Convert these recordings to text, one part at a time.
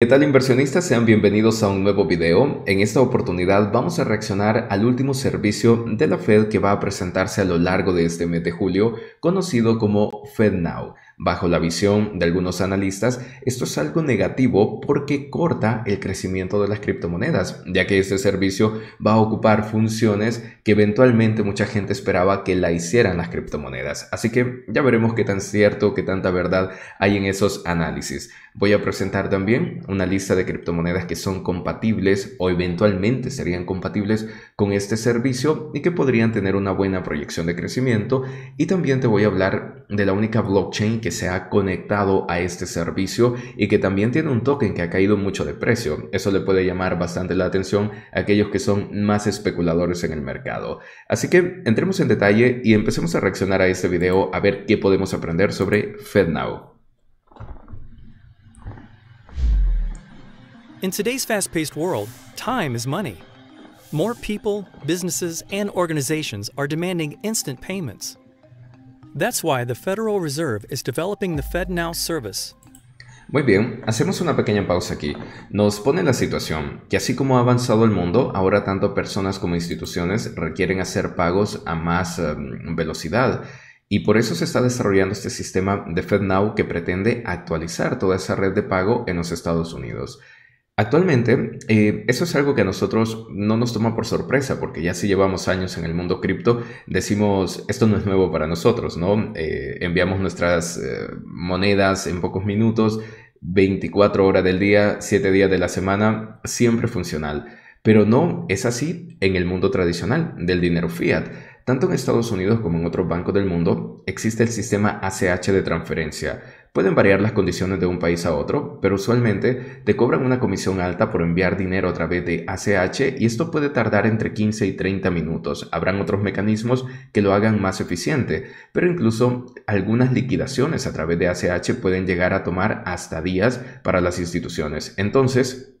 ¿Qué tal inversionistas? Sean bienvenidos a un nuevo video. En esta oportunidad vamos a reaccionar al último servicio de la Fed que va a presentarse a lo largo de este mes de julio, conocido como FedNow. Bajo la visión de algunos analistas, esto es algo negativo porque corta el crecimiento de las criptomonedas, ya que este servicio va a ocupar funciones que eventualmente mucha gente esperaba que la hicieran las criptomonedas. Así que ya veremos qué tan cierto, qué tanta verdad hay en esos análisis. Voy a presentar también una lista de criptomonedas que son compatibles o eventualmente serían compatibles con este servicio y que podrían tener una buena proyección de crecimiento. Y también te voy a hablar de la única blockchain que se ha conectado a este servicio y que también tiene un token que ha caído mucho de precio. Eso le puede llamar bastante la atención a aquellos que son más especuladores en el mercado. Así que entremos en detalle y empecemos a reaccionar a este video a ver qué podemos aprender sobre FedNow. today's world, time is money. More people, businesses, and organizations are demanding instant payments. Muy bien, hacemos una pequeña pausa aquí. Nos pone la situación que así como ha avanzado el mundo, ahora tanto personas como instituciones requieren hacer pagos a más em, velocidad. Y por eso se está desarrollando este sistema de FedNow que pretende actualizar toda esa red de pago en los Estados Unidos. Actualmente, eh, eso es algo que a nosotros no nos toma por sorpresa, porque ya si llevamos años en el mundo cripto, decimos, esto no es nuevo para nosotros, ¿no? Eh, enviamos nuestras eh, monedas en pocos minutos, 24 horas del día, 7 días de la semana, siempre funcional. Pero no es así en el mundo tradicional del dinero fiat. Tanto en Estados Unidos como en otros bancos del mundo existe el sistema ACH de transferencia, Pueden variar las condiciones de un país a otro, pero usualmente te cobran una comisión alta por enviar dinero a través de ACH y esto puede tardar entre 15 y 30 minutos. Habrán otros mecanismos que lo hagan más eficiente, pero incluso algunas liquidaciones a través de ACH pueden llegar a tomar hasta días para las instituciones. Entonces,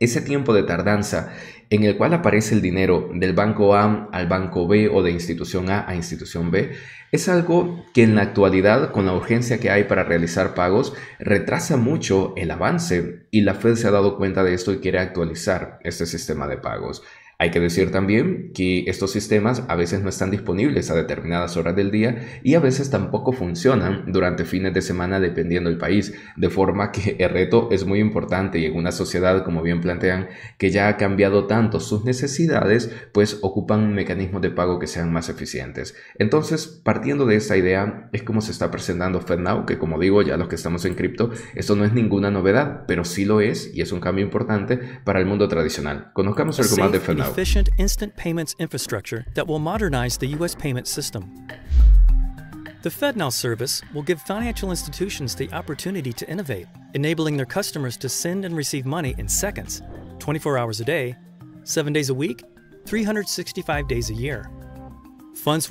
ese tiempo de tardanza en el cual aparece el dinero del banco A al banco B o de institución A a institución B es algo que en la actualidad, con la urgencia que hay para realizar pagos, retrasa mucho el avance y la Fed se ha dado cuenta de esto y quiere actualizar este sistema de pagos. Hay que decir también que estos sistemas a veces no están disponibles a determinadas horas del día y a veces tampoco funcionan durante fines de semana dependiendo del país, de forma que el reto es muy importante y en una sociedad, como bien plantean, que ya ha cambiado tanto sus necesidades, pues ocupan mecanismos de pago que sean más eficientes. Entonces, partiendo de esa idea, es como se está presentando FedNow, que como digo, ya los que estamos en cripto, esto no es ninguna novedad, pero sí lo es y es un cambio importante para el mundo tradicional. Conozcamos el sí. de FedNow. efficient instant payments infrastructure that will modernize the U.S. payment system. The FedNow service will give financial institutions the opportunity to innovate, enabling their customers to send and receive money in seconds, 24 hours a day, 7 days a week, 365 days a year. Funds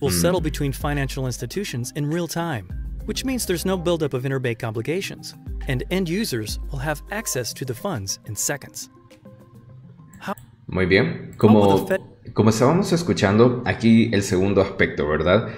will hmm. settle between financial institutions in real time, which means there's no buildup of interbank obligations, and end users will have access to the funds in seconds. Muy bien. Como, como estábamos escuchando, aquí el segundo aspecto, ¿verdad?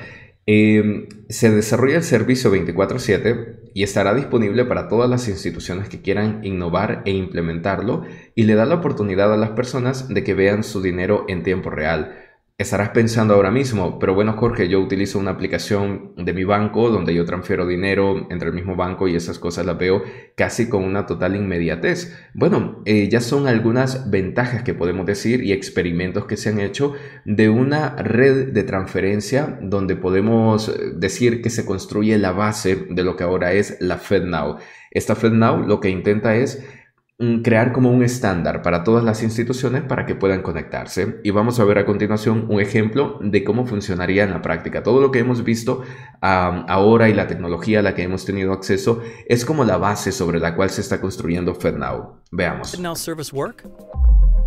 Em, se desarrolla el servicio 24/7 y estará disponible para todas las instituciones que quieran innovar e implementarlo y le da la oportunidad a las personas de que vean su dinero en tiempo real Estarás pensando ahora mismo, pero bueno Jorge, yo utilizo una aplicación de mi banco donde yo transfiero dinero entre el mismo banco y esas cosas las veo casi con una total inmediatez. Bueno, eh, ya son algunas ventajas que podemos decir y experimentos que se han hecho de una red de transferencia donde podemos eh, decir que se construye la base de lo que ahora es la FedNow. Esta FedNow lo que intenta es crear como un estándar para todas las instituciones para que puedan conectarse. Y vamos a ver a continuación un ejemplo de cómo funcionaría en la práctica. Todo lo que hemos visto ahora y la tecnología a la que hemos tenido acceso es como la base sobre la cual se está construyendo FedNow. Veamos.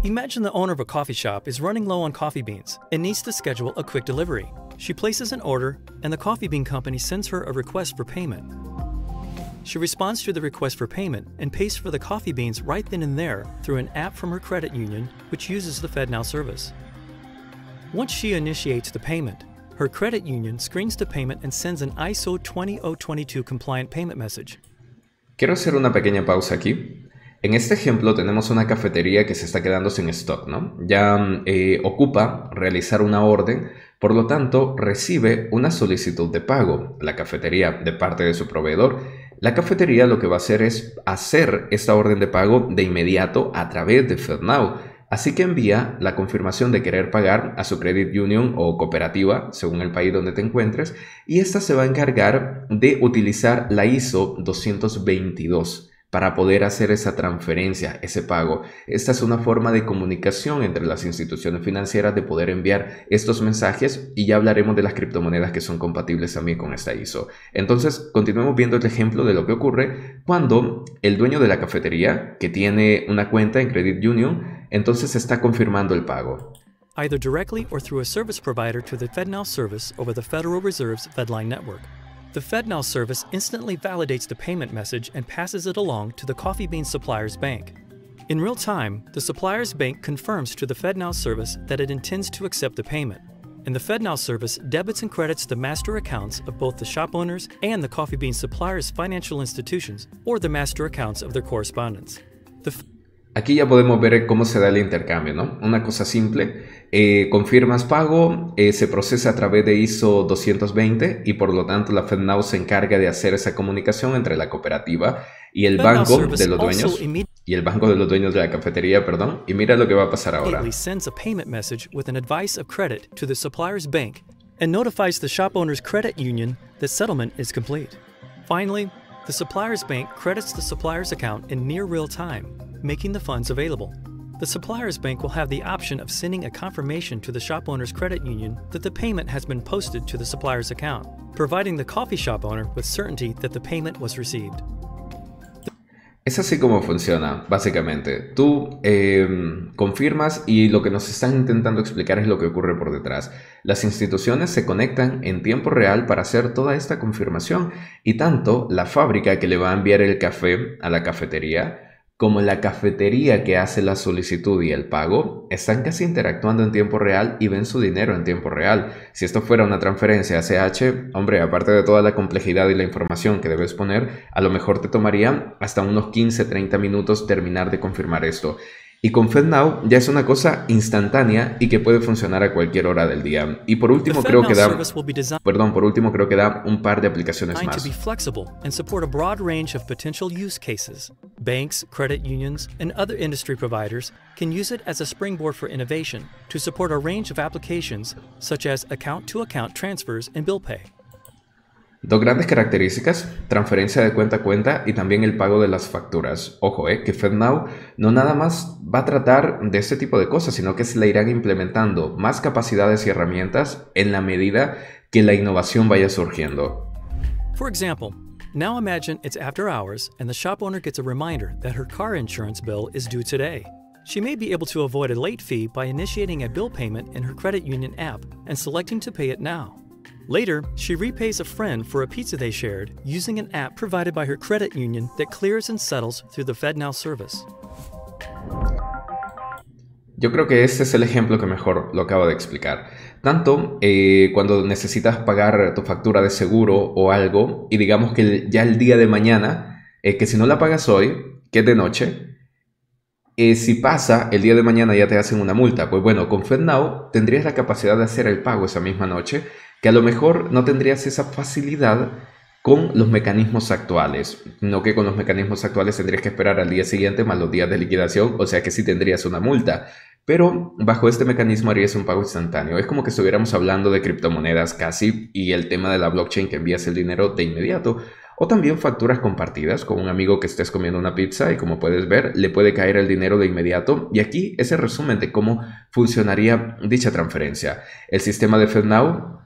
Imagine the owner of a coffee shop is running low on coffee beans and needs to schedule a quick delivery. She places an order, and the coffee bean company sends her a request for payment. She responds to the request for payment and pays for the coffee beans right then and there through an app from her credit union, which uses the FedNow service. Once she initiates the payment, her credit union screens the payment and sends an ISO 20022 compliant payment message. Quiero hacer una pequeña pausa aquí. En este ejemplo tenemos una cafetería que se está quedando sin stock, ¿no? Ya eh, ocupa realizar una orden, por lo tanto recibe una solicitud de pago, la cafetería, de parte de su proveedor la cafetería lo que va a hacer es hacer esta orden de pago de inmediato a través de FedNow. Así que envía la confirmación de querer pagar a su credit union o cooperativa, según el país donde te encuentres, y esta se va a encargar de utilizar la ISO 222 para poder hacer esa transferencia, ese pago. Esta es una forma de comunicación entre las instituciones financieras de poder enviar estos mensajes y ya hablaremos de las criptomonedas que son compatibles también con esta ISO. Entonces, continuemos viendo el ejemplo de lo que ocurre cuando el dueño de la cafetería, que tiene una cuenta en Credit Union, entonces está confirmando el pago. Either directly or through a service provider to the FedNow service over the Federal Reserve's FedLine network. The FedNow service instantly validates the payment message and passes it along to the coffee bean supplier's bank. In real time, the supplier's bank confirms to the FedNow service that it intends to accept the payment, and the FedNow service debits and credits the master accounts of both the shop owners and the coffee bean supplier's financial institutions or the master accounts of their correspondents. Aquí ya podemos ver cómo se da el intercambio, ¿no? Una cosa simple eh, confirmas pago, eh, se procesa a través de ISO 220 y por lo tanto la FedNow se encarga de hacer esa comunicación entre la cooperativa y el banco de los dueños y el banco de los dueños de la cafetería, perdón, y mira lo que va a pasar ahora. a payment message with an advice of credit to the supplier's bank and notifies the shop owner's credit union that settlement is complete. Finally, the supplier's bank credits the supplier's account in near real time, making the funds available. The supplier's bank will have the option of sending a confirmation to the shop owner's credit union that the payment has been posted to the supplier's account, providing the coffee shop owner with certainty that the payment was received. Es así como funciona, básicamente. Tú eh, confirmas y lo que nos están intentando explicar es lo que ocurre por detrás. Las instituciones se conectan en tiempo real para hacer toda esta confirmación y tanto la fábrica que le va a enviar el café a la cafetería como la cafetería que hace la solicitud y el pago, están casi interactuando en tiempo real y ven su dinero en tiempo real. Si esto fuera una transferencia CH, hombre, aparte de toda la complejidad y la información que debes poner, a lo mejor te tomaría hasta unos 15-30 minutos terminar de confirmar esto. Y con FedNow ya es una cosa instantánea y que puede funcionar a cualquier hora del día. Y por último creo que da Perdón, por último creo que da un par de aplicaciones más. Banks, credit unions, and other industry providers can use it as a springboard for innovation to support a range of applications such as account to -account transfers and bill pay. Dos grandes características, transferencia de cuenta a cuenta y también el pago de las facturas. Ojo, eh, que FedNow no nada más va a tratar de este tipo de cosas, sino que se le irán implementando más capacidades y herramientas en la medida que la innovación vaya surgiendo. For example, now imagine it's after hours and the shop owner gets a reminder that her car insurance bill is due today. She may be able to avoid a late fee by initiating a bill payment in her credit union app and selecting to pay it now. Later, she repays a friend for a pizza they shared using an app provided by her credit union that clears and settles through the FedNow service. Yo creo que ese es el ejemplo que mejor lo acabo de explicar. Tanto eh, cuando necesitas pagar tu factura de seguro o algo, y digamos que ya el día de mañana, es eh, que si no la pagas hoy, que es de noche, eh, si pasa, el día de mañana ya te hacen una multa. Pues bueno, con FedNow tendrías la capacidad de hacer el pago esa misma noche que a lo mejor no tendrías esa facilidad con los mecanismos actuales, no que con los mecanismos actuales tendrías que esperar al día siguiente más los días de liquidación, o sea que sí tendrías una multa, pero bajo este mecanismo harías un pago instantáneo. Es como que estuviéramos hablando de criptomonedas casi y el tema de la blockchain que envías el dinero de inmediato. O también facturas compartidas con un amigo que estés comiendo una pizza y como puedes ver le puede caer el dinero de inmediato. Y aquí es el resumen de cómo funcionaría dicha transferencia. El sistema de FedNow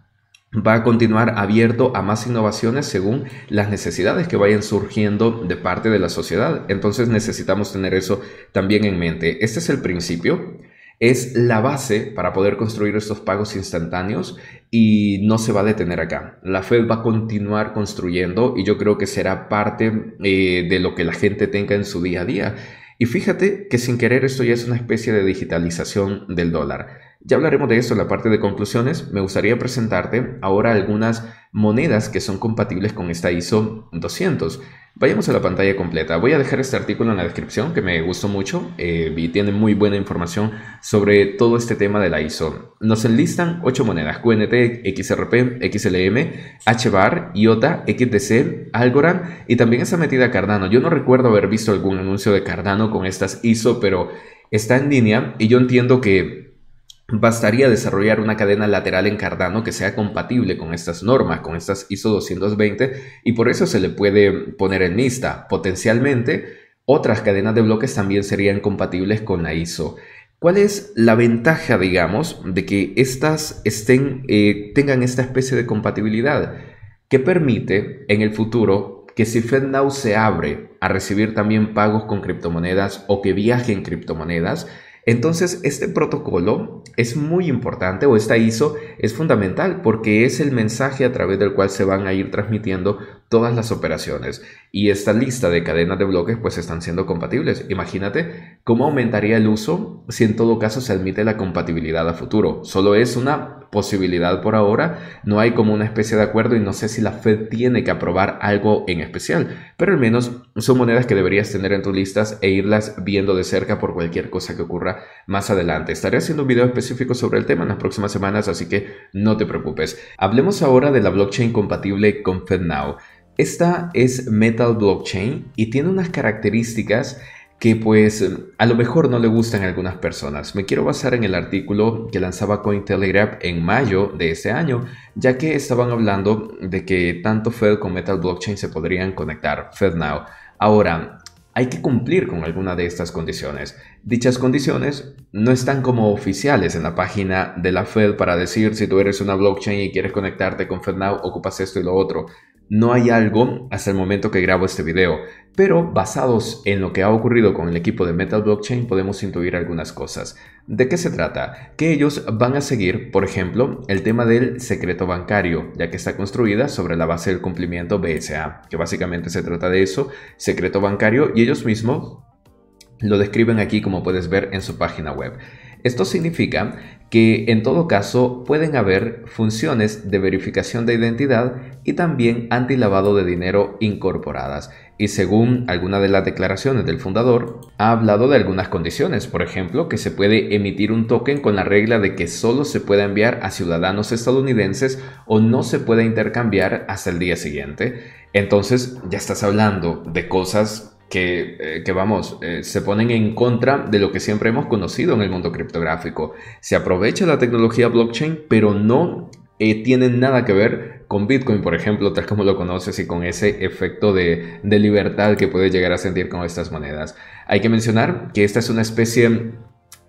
va a continuar abierto a más innovaciones según las necesidades que vayan surgiendo de parte de la sociedad. Entonces necesitamos tener eso también en mente. Este es el principio. Es la base para poder construir estos pagos instantáneos y no se va a detener acá. La Fed va a continuar construyendo y yo creo que será parte eh, de lo que la gente tenga en su día a día. Y fíjate que sin querer esto ya es una especie de digitalización del dólar. Ya hablaremos de esto en la parte de conclusiones. Me gustaría presentarte ahora algunas monedas que son compatibles con esta ISO 200. Vayamos a la pantalla completa. Voy a dejar este artículo en la descripción que me gustó mucho eh, y tiene muy buena información sobre todo este tema de la ISO. Nos enlistan 8 monedas, QNT, XRP, XLM, HBAR, IOTA, XDC Algorand y también está metida Cardano. Yo no recuerdo haber visto algún anuncio de Cardano con estas ISO, pero está en línea y yo entiendo que Bastaría desarrollar una cadena lateral en Cardano que sea compatible con estas normas, con estas ISO 220, y por eso se le puede poner en lista. Potencialmente, otras cadenas de bloques también serían compatibles con la ISO. ¿Cuál es la ventaja, digamos, de que estas eh, tengan esta especie de compatibilidad? Que permite en el futuro que si FedNow se abre a recibir también pagos con criptomonedas o que viajen criptomonedas, entonces, este protocolo es muy importante o esta ISO es fundamental porque es el mensaje a través del cual se van a ir transmitiendo todas las operaciones y esta lista de cadenas de bloques pues están siendo compatibles. Imagínate cómo aumentaría el uso si en todo caso se admite la compatibilidad a futuro. Solo es una posibilidad por ahora, no hay como una especie de acuerdo y no sé si la Fed tiene que aprobar algo en especial, pero al menos son monedas que deberías tener en tus listas e irlas viendo de cerca por cualquier cosa que ocurra más adelante. Estaré haciendo un video específico sobre el tema en las próximas semanas, así que no te preocupes. Hablemos ahora de la blockchain compatible con FedNow. Esta es Metal Blockchain y tiene unas características que pues a lo mejor no le gustan a algunas personas. Me quiero basar en el artículo que lanzaba Cointelegraph en mayo de este año, ya que estaban hablando de que tanto Fed con Metal Blockchain se podrían conectar, FedNow. Ahora, hay que cumplir con alguna de estas condiciones. Dichas condiciones no están como oficiales en la página de la Fed para decir si tú eres una blockchain y quieres conectarte con FedNow, ocupas esto y lo otro. No hay algo hasta el momento que grabo este video, pero basados en lo que ha ocurrido con el equipo de Metal Blockchain podemos intuir algunas cosas. ¿De qué se trata? Que ellos van a seguir, por ejemplo, el tema del secreto bancario, ya que está construida sobre la base del cumplimiento BSA, que básicamente se trata de eso, secreto bancario, y ellos mismos lo describen aquí como puedes ver en su página web. Esto significa que en todo caso pueden haber funciones de verificación de identidad y también antilavado de dinero incorporadas. Y según alguna de las declaraciones del fundador, ha hablado de algunas condiciones, por ejemplo, que se puede emitir un token con la regla de que solo se puede enviar a ciudadanos estadounidenses o no se puede intercambiar hasta el día siguiente. Entonces ya estás hablando de cosas eh, que, vamos, eh, se ponen en contra de lo que siempre hemos conocido en el mundo criptográfico. Se aprovecha la tecnología blockchain, pero no eh, tiene tienen nada que ver con Bitcoin, por ejemplo, tal como lo conoces y con ese efecto de, de libertad que puedes llegar a sentir con estas monedas. Hay que mencionar que esta es una especie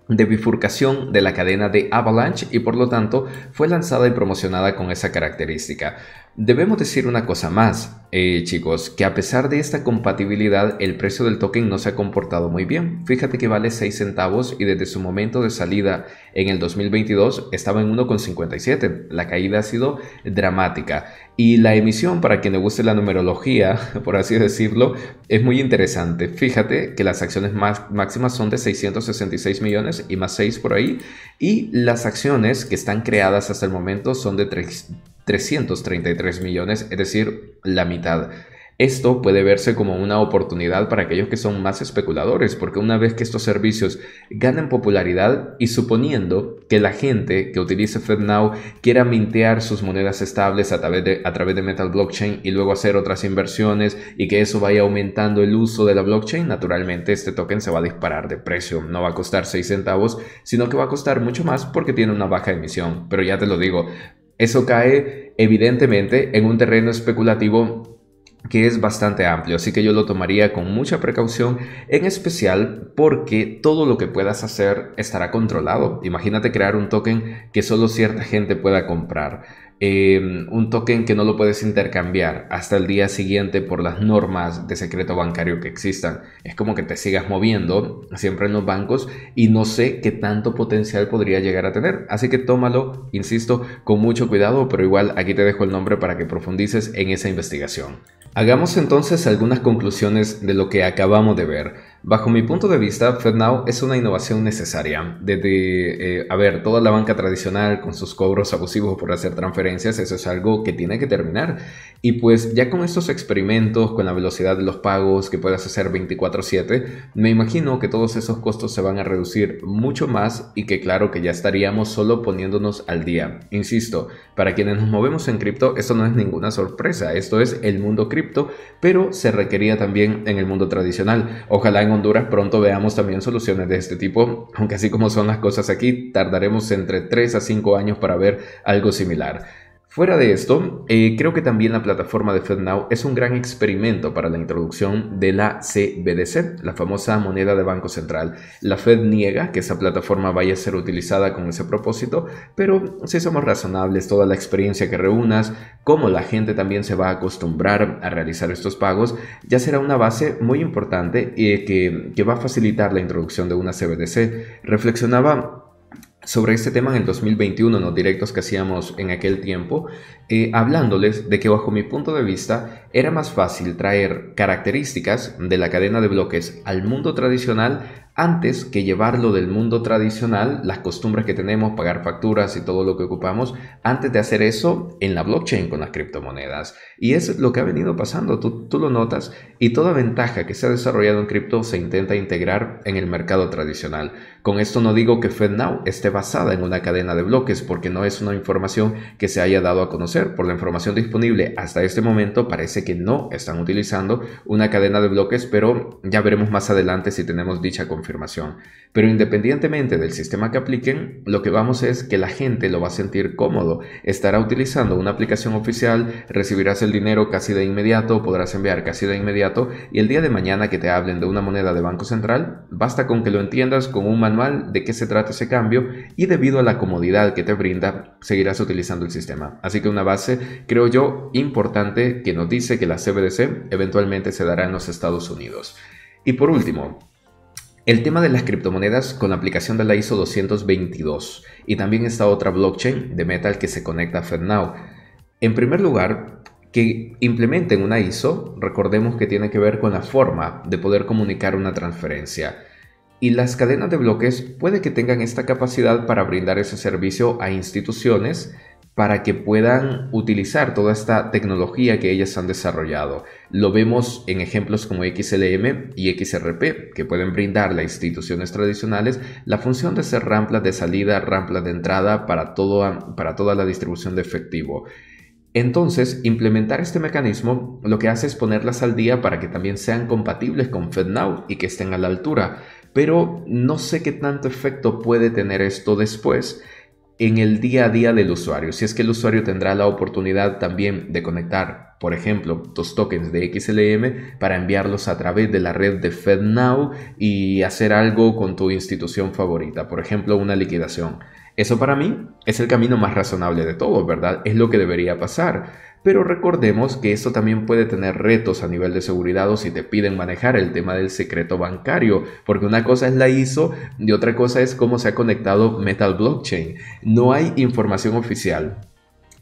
de bifurcación de la cadena de Avalanche y por lo tanto fue lanzada y promocionada con esa característica. Debemos decir una cosa más, eh, chicos, que a pesar de esta compatibilidad, el precio del token no se ha comportado muy bien. Fíjate que vale 6 centavos y desde su momento de salida en el 2022 estaba en 1,57. La caída ha sido dramática. Y la emisión, para quien le guste la numerología, por así decirlo, es muy interesante. Fíjate que las acciones más, máximas son de 666 millones y más 6 por ahí. Y las acciones que están creadas hasta el momento son de 3 333 millones, es decir, la mitad. Esto puede verse como una oportunidad para aquellos que son más especuladores, porque una vez que estos servicios ...ganen popularidad y suponiendo que la gente que utilice FedNow quiera mintear sus monedas estables a través, de, a través de Metal Blockchain y luego hacer otras inversiones y que eso vaya aumentando el uso de la blockchain, naturalmente este token se va a disparar de precio. No va a costar 6 centavos, sino que va a costar mucho más porque tiene una baja emisión. Pero ya te lo digo, eso cae evidentemente en un terreno especulativo que es bastante amplio, así que yo lo tomaría con mucha precaución, en especial porque todo lo que puedas hacer estará controlado. Imagínate crear un token que solo cierta gente pueda comprar. Em, un token que no lo puedes intercambiar hasta el día siguiente por las normas de secreto bancario que existan. Es como que te sigas moviendo siempre en los bancos y no sé qué tanto potencial podría llegar a tener. Así que tómalo, insisto, con mucho cuidado, pero igual aquí te dejo el nombre para que profundices en esa investigación. Hagamos entonces algunas conclusiones de lo que acabamos de ver. Bajo mi punto de vista, FedNow es una innovación necesaria. Desde, eh, a ver, toda la banca tradicional con sus cobros abusivos por hacer transferencias, eso es algo que tiene que terminar. Y pues ya con estos experimentos, con la velocidad de los pagos que puedas hacer 24/7, me imagino que todos esos costos se van a reducir mucho más y que claro que ya estaríamos solo poniéndonos al día. Insisto, para quienes nos movemos en cripto, esto no es ninguna sorpresa, esto es el mundo cripto, pero se requería también en el mundo tradicional. Ojalá en Honduras pronto veamos también soluciones de este tipo, aunque así como son las cosas aquí, tardaremos entre 3 a 5 años para ver algo similar. Fuera de esto, eh, creo que también la plataforma de FedNow es un gran experimento para la introducción de la CBDC, la famosa moneda de Banco Central. La Fed niega que esa plataforma vaya a ser utilizada con ese propósito, pero si somos razonables, toda la experiencia que reúnas, cómo la gente también se va a acostumbrar a realizar estos pagos, ya será una base muy importante eh, que, que va a facilitar la introducción de una CBDC. Reflexionaba sobre este tema en el 2021, en los directos que hacíamos en aquel tiempo, eh, hablándoles de que bajo mi punto de vista, era más fácil traer características de la cadena de bloques al mundo tradicional antes que llevarlo del mundo tradicional, las costumbres que tenemos, pagar facturas y todo lo que ocupamos, antes de hacer eso en la blockchain con las criptomonedas. Y es lo que ha venido pasando, tú, lo notas, y toda ventaja que se ha desarrollado en cripto se intenta integrar en el mercado tradicional. Con esto no digo que FedNow esté basada en una cadena de bloques, porque no es una información que se haya dado a conocer. Por la información disponible hasta este momento parece que no están utilizando una cadena de bloques, pero ya veremos más adelante si tenemos dicha confirmación. Pero independientemente del sistema que apliquen, lo que vamos es que la gente lo va a sentir cómodo. Estará utilizando una aplicación oficial, recibirás el dinero casi de inmediato, podrás enviar casi de inmediato y el día de mañana que te hablen de una moneda de Banco Central, basta con que lo entiendas con un manual de qué se trata ese cambio y debido a la comodidad que te brinda, seguirás utilizando el sistema. Así que una base, creo yo, importante que nos dice que la CBDC eventualmente se dará en los Estados Unidos. Y por último, el tema de las criptomonedas con la aplicación de la ISO 222 y también esta otra blockchain de Metal que se conecta a FedNow. En primer lugar, que implementen una ISO, recordemos que tiene que ver con la forma de poder comunicar una transferencia. Y las cadenas de bloques puede que tengan esta capacidad para brindar ese servicio a instituciones para que puedan utilizar toda esta tecnología que ellas han desarrollado. Lo vemos en ejemplos como XLM y XRP, que pueden brindar a instituciones tradicionales la función de ser rampla de salida, ramplas de entrada para, para toda la distribución de efectivo. Entonces, implementar este mecanismo lo que hace es ponerlas al día para que también sean compatibles con FedNow y que estén a la altura. Pero no sé qué tanto efecto puede tener esto después, en el día a día del usuario. Si es que el usuario tendrá la oportunidad también de conectar, por ejemplo, dos tokens de XLM para enviarlos a través de la red de FedNow y hacer algo con tu institución favorita, por ejemplo, una liquidación. Eso para mí es el camino más razonable de todo, ¿verdad? Es lo que debería pasar. Pero recordemos que esto también puede tener retos a nivel de seguridad o si te piden manejar el tema del secreto bancario, porque una cosa es la ISO y otra cosa es cómo se ha conectado Metal Blockchain. No hay información oficial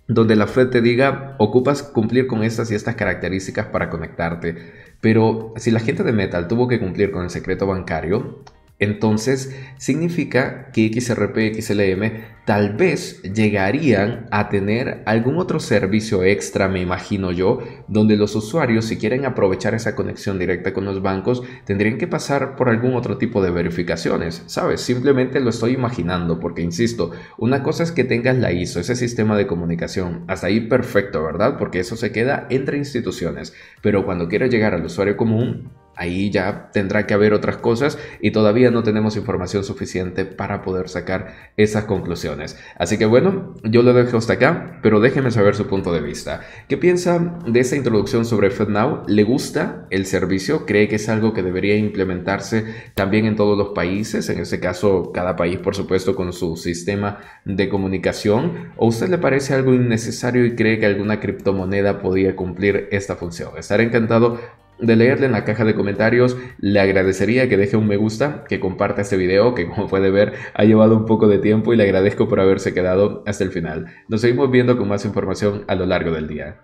donde la Fed te diga, ocupas cumplir con estas y estas características para conectarte. Pero si la gente de Metal tuvo que cumplir con el secreto bancario, entonces, significa que XRP, XLM tal vez llegarían a tener algún otro servicio extra, me imagino yo, donde los usuarios, si quieren aprovechar esa conexión directa con los bancos, tendrían que pasar por algún otro tipo de verificaciones, ¿sabes? Simplemente lo estoy imaginando, porque insisto, una cosa es que tengas la ISO, ese sistema de comunicación, hasta ahí perfecto, ¿verdad? Porque eso se queda entre instituciones, pero cuando quiero llegar al usuario común, ahí ya tendrá que haber otras cosas y todavía no tenemos información suficiente para poder sacar esas conclusiones. Así que bueno, yo lo dejo hasta acá, pero déjenme saber su punto de vista. ¿Qué piensa de esta introducción sobre FedNow? ¿Le gusta el servicio? ¿Cree que es algo que debería implementarse también en todos los países? En este caso, cada país, por supuesto, con su sistema de comunicación. ¿O usted le parece algo innecesario y cree que alguna criptomoneda podría cumplir esta función? Estaré encantado de leerle en la caja de comentarios. Le agradecería que deje un me gusta, que comparta este video, que como puede ver ha llevado un poco de tiempo y le agradezco por haberse quedado hasta el final. Nos seguimos viendo con más información a lo largo del día.